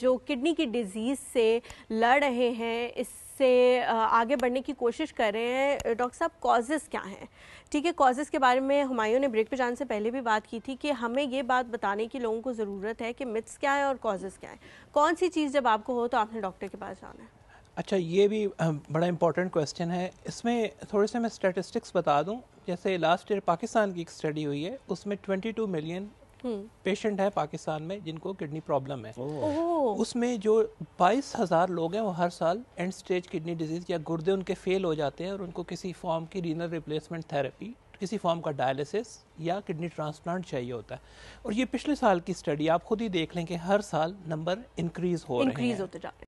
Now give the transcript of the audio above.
जो किडनी की डिजीज़ से लड़ रहे हैं इससे आगे बढ़ने की कोशिश कर रहे हैं डॉक्टर साहब कॉजेज़ क्या हैं ठीक है कॉजेज़ के बारे में हमायों ने ब्रेक पे जाने से पहले भी बात की थी कि हमें ये बात बताने की लोगों को ज़रूरत है कि मिथ्स क्या है और कॉजेज़ क्या है कौन सी चीज़ जब आपको हो तो आपने डॉक्टर के पास जाना है अच्छा ये भी बड़ा इंपॉर्टेंट क्वेश्चन है इसमें थोड़े से मैं स्टेटिस्टिक्स बता दूँ जैसे लास्ट ईयर पाकिस्तान की एक स्टडी हुई है उसमें ट्वेंटी मिलियन हम्म। पेशेंट है पाकिस्तान में जिनको किडनी प्रॉब्लम है उसमें जो बाईस हजार लोग हैं वो हर साल एंड स्टेज किडनी डिजीज या गुर्दे उनके फेल हो जाते हैं और उनको किसी फॉर्म की रीनल रिप्लेसमेंट थेरेपी किसी फॉर्म का डायलिसिस या किडनी ट्रांसप्लांट चाहिए होता है और ये पिछले साल की स्टडी आप खुद ही देख लें कि हर साल नंबर इंक्रीज हो रहे हैं होते जा रहे